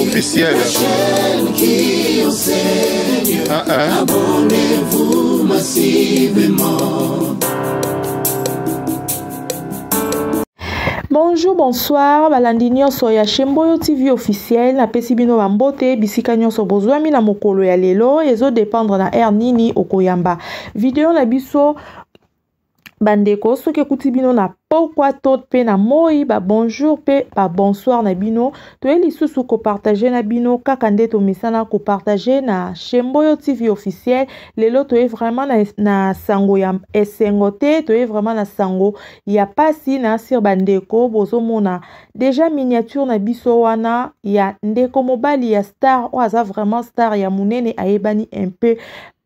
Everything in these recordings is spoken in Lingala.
officiel. Ah, ah. Abonnez-vous massivement. bonjour bonsoir balandi nyonso ya shemboyo tv officiel napesi bino bambote bisika nyonso bozwami na mokolo ya lelo ezodépendre na aire nini okoyamba video na biso bandeko soki ekuti bino na pokua tode mpe na moi babonjour mpe babonsoir na bino toye lisusu kopartage na bino kaka nde tomesana kopartage na shemboyo tv officiel lelo toye vraiment na, na sango ya esengo te toye vraiment na sango ya pasi na asir bandeko bozomona deja miniature na biso wana ya ndeko mobali ya star oyo aza vraiment star ya monene ayebani un peu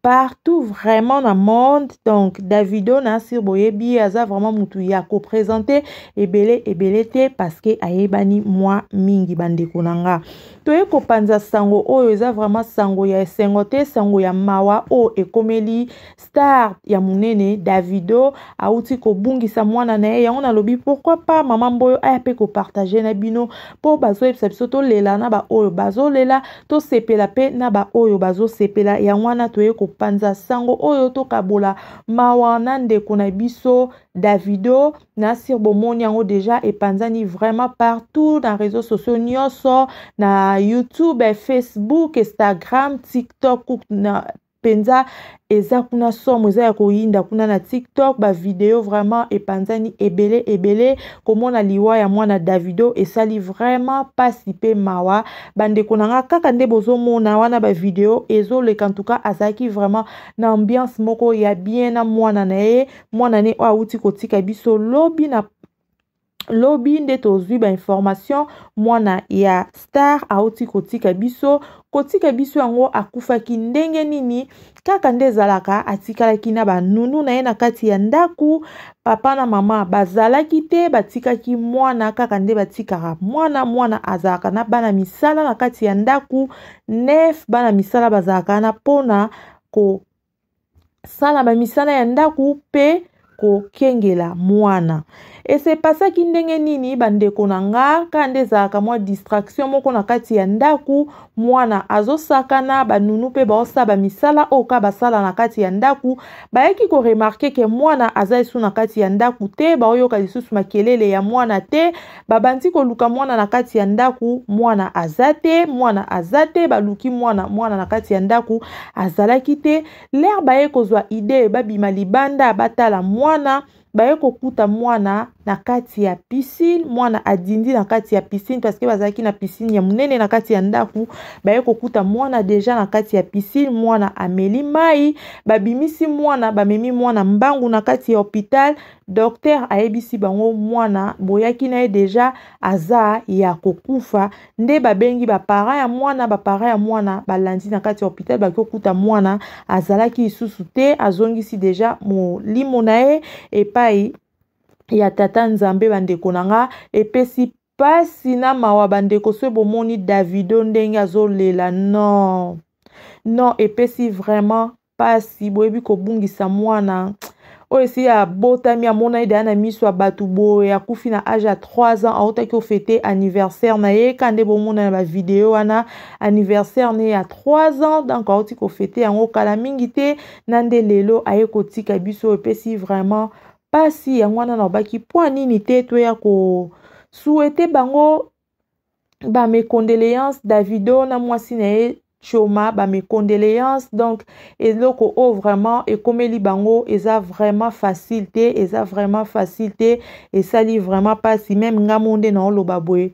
partout vraiment dans le monde. Donc, Davido sur Boyebi, Aza vraiment moutou ya présenté ebele ebelete, parce que ayebani moi mingi bande konanga. Toye panza sango oyo, eza vraiment sango ya sengote te, sango ya mawa o ekomeli star ya munene Davido, auti kobungisa mwana na ye, yango lobi pourquoi pas maman boyo a pe kopartage na bino mpo bazoyebisa biso lela na lela to sepela pe na ba bazo sepela ya wana toye ko kopanza sango oyo tokabola mawa na ndeko na biso davido na asir bomoni yango deja epanzani vraiment partout na réseau sociaux nyonso na youtube facebook instagram tiktok na mpenza eza kuna somo eza ya koyinda kuna na tiktok bavideo vraiment epanzani ebele ebele komona liwa ya mwana davido esali vraiment mpasi mpe mawa bandeko na nga kaka nde bozomona wana bavideo ezoleka ntuka azalaki vraiment na ambiance moko ya bien na mwana na ye mwana ne oyo awuti kotika biso lobi na lobi nde tozwi bainformation mwana ya star auti kotika biso kotika biso yango akufaki ndenge nini kaka nde ezalaka atikalaki na banunu na ye na kati ya ndaku papa na mama bazalaki te batikaki mwana kaka nde batikaka mwana mwana azalaka na bana misala na kati ya ndaku nef bana misala bazalaka na mpona kosala bamisala ya ndaku mpe kokengela mwana esepasaki ndenge nini bandeko na nga ka nde ezalaka mwa distraction moko na kati ya ndaku mwana azosakana banunu mpe baosala bamisala oyo ka basala na kati ya ndako bayaki koremarke ke mwana aza lisusu na kati ya ndako te baoyoka lisusu makelele ya mwana te babandi koluka mwana na kati ya ndako mwana aza te mwana aza te baluki mwana mwana na kati ya ndako azalaki te lere baye kozwa ide babima libanda batala mwana baye kokuta mwana na kati ya piscine mwana adindi na kati ya piscine parceke bazalaki na piscine ya monene na kati ya ndako baye kokuta mwana deja na kati ya piscine mwana ameli mai babimisi mwana bamemi mwana mbangu na kati ya hôpital docteur ayebisi bango mwana boyaki na ye deja aza ya kokufa nde babengi bapara ya mwana bapara ya mwana balandi na kati ya hôpital baki kokuta mwana azalaki lisusu te azongisi deja molimo na ye epai epai ya tata nzambe bandeko na nga epesi mpasi na mawa bandeko so bomoni davido ndenge azolela non non epesi vraiment mpasi boyebi kobungisa mwana oyo esi abotami amonani deya na miso ya bato boye akufi na age ya 3 ans autaki ofete anniversaire na ye kande bomona na bavideo wana anniversaire ne ya 3 ans donc auti kofete yango kala mingi te na nde lelo aye kotika biso epesi vraiment mpasi yango wana na obaki mpo nini te toya kosuete bango bamecondoléance davido na mwasi na ye choma bamecondoléance donc eloko oyo vraiment ekomeli bango eza vraiment facile te eza vraiment facile te esali vraiment mpasi meme ngambo nde naoloba boye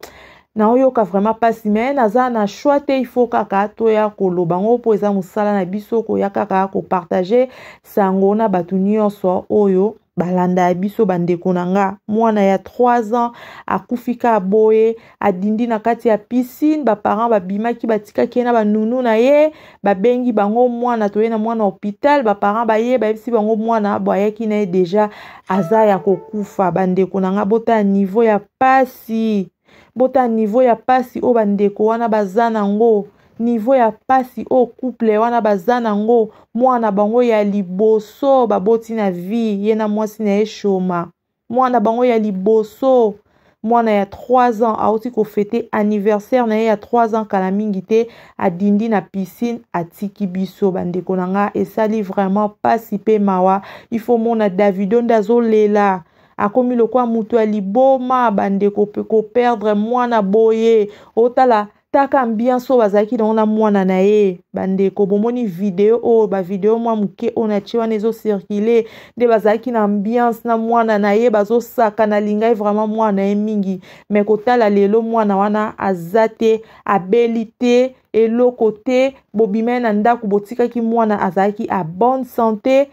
naoyoka vraiment mpasi me naza na shwa te ifo kaka toya koloba ngo mpo eza mosala na biso koya kaka kopartage sango na bato nyonso oyo balanda ya biso bandeko na nga mwana ya 3 ans akufi ka boye adindi na kati ya piscine baparent babimaki batikaki ye na banunu na ye babengi bango mwana toye na mwana hôpital baparent baye bayebisi bango mwana boyaki na ye deja aza ya kokufa bandeko na nga bota niveau ya pasi bota niveau ya pasi oyo bandeko wana baza nango nivo ya mpasi oyo couple wana baza nango mwana bango ya liboso baboti na vie ye na mwasi na ye shoma mwana bango ya liboso mwana ya 3 ans auti kofete anniversaire na ye ya 3 ans kala mingi te adindi na piscine atiki biso bandeko na nga esali vraiment mpasi mpe mawa ifo mona davido nde azolela akomi lokwa moto ya liboma bandeko koperdre mwana boye otala taka ambiance oyo bazalaki nango na mwana na ye bandeko bomoni video oyo bavideo mwa moke oyo na tie wana ezocircule nde bazalaki na ambiance na mwana na ye bazosakana lingai vraiment mwana ye mingi me kotala lelo mwana wana aza te abeli te eloko te bobimai na ndako botikaki mwana azalaki a bonne santé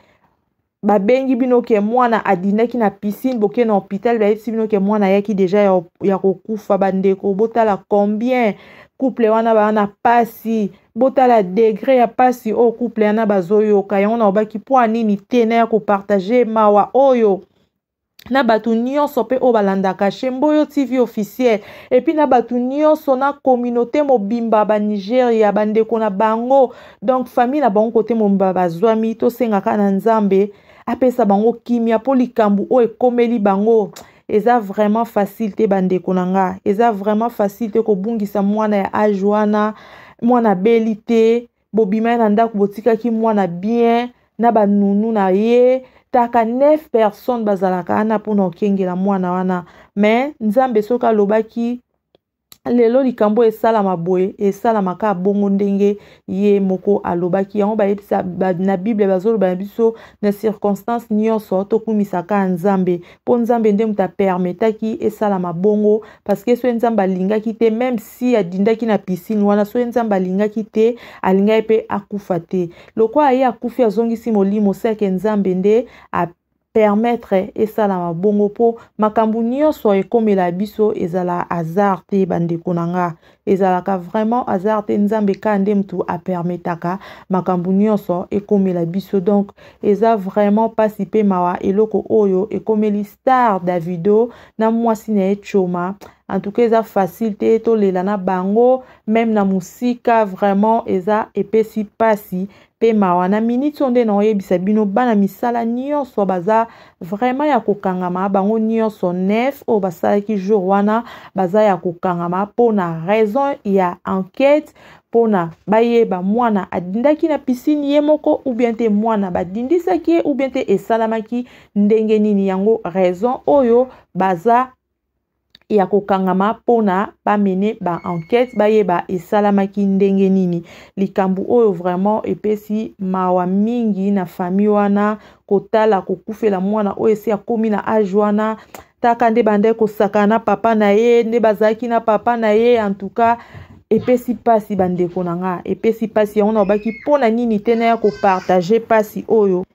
babengi bino ke mwana adindaki na piscine boke na hôpital bayebisi bino ke mwana ayaki deja ya, ya kokufa bandeko botala combien couple wana baa na pasi botala degre ya pasi oyo couple yana bazoyoka yango nayobaki mpo anini te na ya kopartage mawa oyo na bato nyonso mpe oyo balandaka shemboyo tv officiel epuis na bato nyonso na kominauté mobimba banigeria bandeko na bango donc famille na bango kote mobimba bazwami tosengaka na nzambe apesa bango kimia mpo likambo oyo ekomeli bango eza vraiment facile te bandeko na nga eza vraiment facile te kobungisa mwana ya age wana mwana abeli te bobima ye na ndako botikaki mwana bien na banunu na ye taka nef personne bazalaka wana mpona okengela mwana wana me nzambe soki alobaki lelo likambo esalama boye esalamaka bongo ndenge ye moko alobaki yango bayebisa na bible bazoloba na biso na circonstance nyonso tokumisaka nzambe mpo nzambe nde moto apermetaki esalama bongo parceke so ye nzambe alingaki te meme si adindaki na piscine wana so ye nzambe alingaki te alingaki mpe akufa te lokola ye akufi azongisi molimo seke nzambe nde ape permetre esalama bongo mpo makambo nyonso ekomela biso ezala hasard te bandeko na nga ezalaka vraiment hasard te nzambe ka nde motu apermetaka makambo nyonso ekomela biso donk eza vraiment mpasi mpe mawa eloko oyo ekomeli star davido na mwasi na ye choma en tout cas eza facile te tolela na bango meme na mosika vraiment eza epesi mpasi mpe mawa na miniti oyo nde na oyebisa bino bana misala nyonso baza vraiment ya kokangama bango nyonso nef oyo basalaki jour wana baza ya kokangama mpona raison ya enquête mpona bayeba mwana adindaki na pisine ye moko ubien te mwana badindisaki ye ubien te esalamaki ndenge nini yango raison oyo baza ya kokangama mpona bamene baenquête bayeba esalamaki ndenge nini likambo oyo vraiment epesi mawa mingi na fami wana kotala kokufela mwana oyo esi akómi na age wana taka nde bandai kosakana na papa na ye nde bazalaki na papa na ye entouka epesi mpasi bandeko na nga epesi mpasi yango na obaki mpo na nini te na ya kopartage mpasi oyo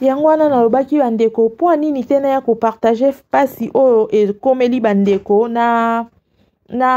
yango wana nalobaki bandeko mpo nini te naya kopartage mpasi oyo ekomeli bandeko na na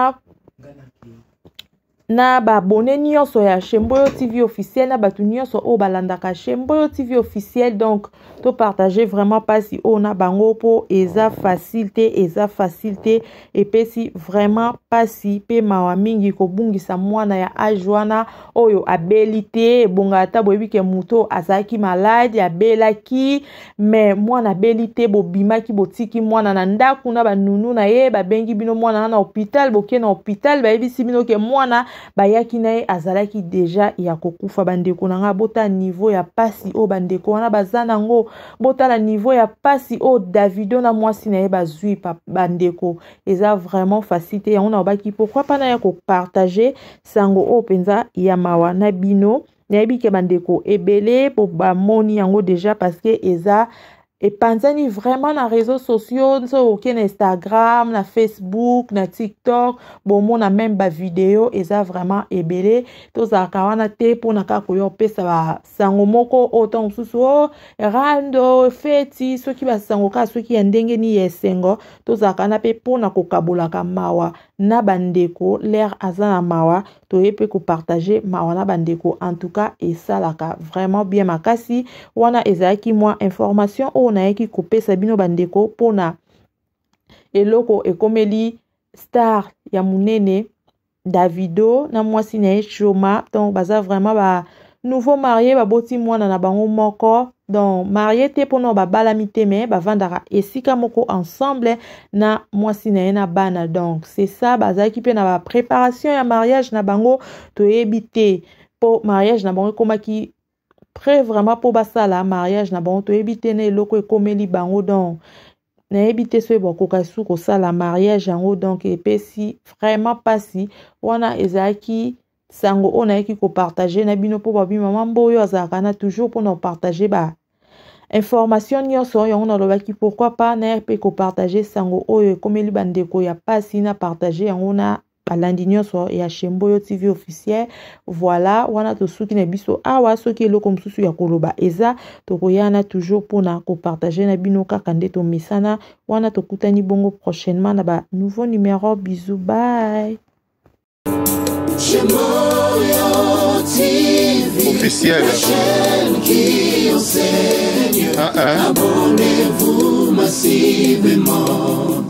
na baabone nyonso ya chemboyo tv officiel na bato nyonso oyo balandaka chemboyo tv officiel donc topartage vraiment mpasi oyo na bango mpo eza facile te eza facile te epesi vraiment mpasi mpe mawa mingi kobungisa mwana ya age wana oyo abeli te ebonga ata boyebi ke motu oyo azalaki malade abelaki me mwana abeli te bobimaki botiki mwana na ndako na banunu na ye babengi bino mwana na na hôpital boke na hôpital bayebisi bino ke mwana bayaki naye azalaki deja ya kokufa bandeko na ngai bota niveau ya pasi o bandeko wana baza nango botala niveau ya pasi o davido na mwasi na zui pa bandeko eza vraiment facile ona obaki pourquoi pas mpana ya partager sango openza penza ya mawa na bino ke bandeko ebele po moni yango deja paske eza epanzeni vraiment na réseaux sociaux so oke na instagram na facebook na tiktok bomona meme bavideo eza vraiment ebele tozalaka wana te mpona kaka koya kopesa basango moko oyo ntango mosusu o oh, rando feti soki basango kaka soki ya ndenge nini ya esengo tozalaka wana mpe mpona kokabolaka mawa na bandeko l'air aza na mawa toye mpe kopartage mawa na bandeko en tout cas esalaka vraiment bien makasi wana ezalaki mwa information oyo nayaki kopesa bino bandeko mpona eloko ekomeli star ya monene davido na mwasi na ye choma donc baza vraiment ba nouveau marie baboti mwana na bango moko donc marie te mpona babalami te me bavandaka esika moko ensemble na mwasi na ye na bana donc c'est ça bazalaki mpe na bapréparation ya mariage na bango toyebi te mpo mariage na bango ekomaki près vraiment mpo basala mariage na bango toyebi te na eloko ekomeli bango donc nayebi te soki bakoka su kosala mariage yango donc epesi vraiment mpasi wana ezalaki sango oyo nayaki kopartage na bino mpo babimama mbo oyo azalaka na toujours mpona kopartage ba information nyonso oyo yango lobaki pourquoi pas naye mpe le sango oyo li bandeko ya si na partage yon na balandi ya chemboyo tv officiel voilà wana na biso awa ah, lokom ya koloba eza a toujours na bino kande to misana wana bongo prochainement na nouveau numéro, bisou bye officiel. Ah, ah. Abonnez-vous massivement.